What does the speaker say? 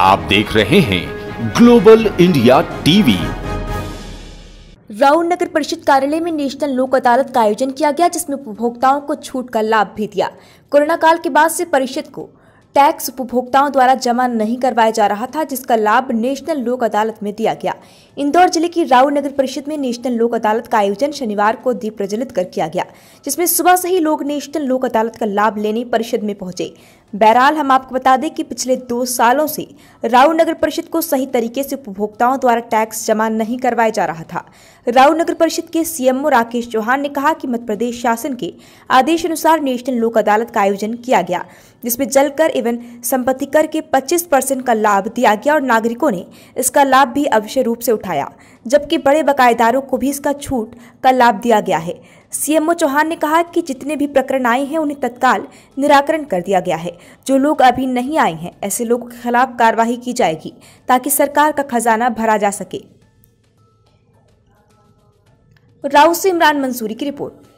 आप देख रहे हैं ग्लोबल इंडिया टीवी राउन नगर परिषद कार्यालय में नेशनल लोक अदालत का आयोजन किया गया जिसमें उपभोक्ताओं को छूट का लाभ भी दिया कोरोना काल के बाद से परिषद को टैक्स उपभोक्ताओं द्वारा जमा नहीं करवाया जा रहा था जिसका लाभ नेशनल लोक अदालत में दिया गया इंदौर जिले की राव नगर परिषद में नेशनल लोक अदालत का आयोजन शनिवार को दीप प्रज्वलित कर किया गया जिसमें सुबह से ही लोग नेशनल लोक अदालत का लाभ लेने परिषद में पहुंचे बहरहाल हम आपको बता दें कि पिछले दो सालों से राउ नगर परिषद को सही तरीके से उपभोक्ताओं द्वारा टैक्स जमा नहीं करवाया जा रहा था राउ नगर परिषद के सीएमओ राकेश चौहान ने कहा कि मध्य प्रदेश शासन के आदेश अनुसार नेशनल लोक अदालत का आयोजन किया गया जिसमें जल कर एवं संपत्ति कर के 25 परसेंट का लाभ दिया गया और नागरिकों ने इसका लाभ भी अवश्य रूप से उठाया जबकि बड़े बकायेदारों को भी इसका छूट का लाभ दिया गया है सीएमओ चौहान ने कहा कि जितने भी प्रकरण आए हैं उन्हें तत्काल निराकरण कर दिया गया है जो लोग अभी नहीं आए हैं ऐसे लोगों के खिलाफ कार्रवाई की जाएगी ताकि सरकार का खजाना भरा जा सके राउ से इमरान मंसूरी की रिपोर्ट